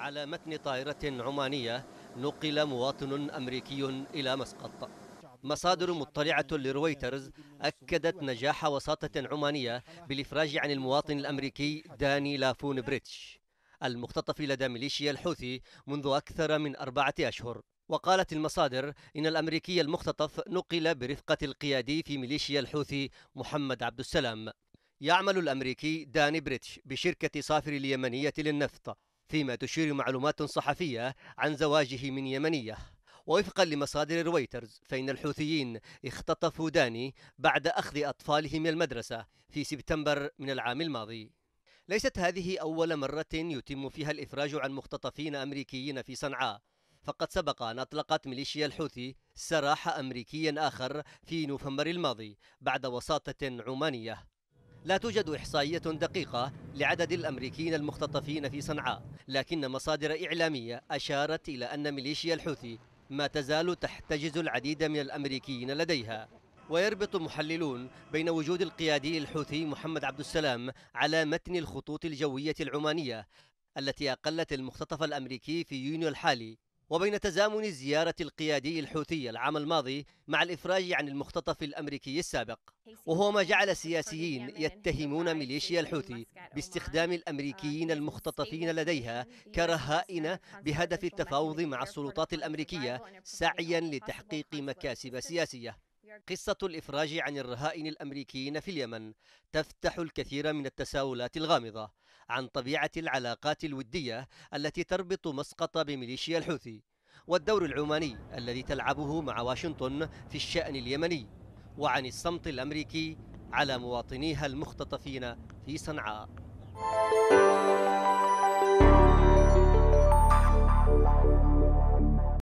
على متن طائرة عمانية نقل مواطن أمريكي إلى مسقط مصادر مطلعة لرويترز أكدت نجاح وساطة عمانية بالإفراج عن المواطن الأمريكي داني لافون بريتش المختطف لدى ميليشيا الحوثي منذ أكثر من أربعة أشهر وقالت المصادر إن الأمريكي المختطف نقل برفقة القيادي في ميليشيا الحوثي محمد عبد السلام يعمل الأمريكي داني بريتش بشركة صافر اليمنية للنفط فيما تشير معلومات صحفية عن زواجه من يمنية ووفقا لمصادر رويترز فإن الحوثيين اختطفوا داني بعد أخذ أطفاله من المدرسة في سبتمبر من العام الماضي ليست هذه أول مرة يتم فيها الإفراج عن مختطفين أمريكيين في صنعاء فقد سبق أن أطلقت ميليشيا الحوثي سراح أمريكي آخر في نوفمبر الماضي بعد وساطة عمانية لا توجد إحصائية دقيقة لعدد الأمريكيين المختطفين في صنعاء لكن مصادر إعلامية أشارت إلى أن ميليشيا الحوثي ما تزال تحتجز العديد من الأمريكيين لديها ويربط محللون بين وجود القيادي الحوثي محمد عبد السلام على متن الخطوط الجوية العمانية التي أقلت المختطف الأمريكي في يونيو الحالي وبين تزامن زيارة القيادي الحوثي العام الماضي مع الإفراج عن المختطف الأمريكي السابق وهو ما جعل السياسيين يتهمون ميليشيا الحوثي باستخدام الأمريكيين المختطفين لديها كرهائن بهدف التفاوض مع السلطات الأمريكية سعيا لتحقيق مكاسب سياسية قصة الإفراج عن الرهائن الأمريكيين في اليمن تفتح الكثير من التساؤلات الغامضة عن طبيعة العلاقات الودية التي تربط مسقط بميليشيا الحوثي والدور العماني الذي تلعبه مع واشنطن في الشأن اليمني وعن الصمت الأمريكي على مواطنيها المختطفين في صنعاء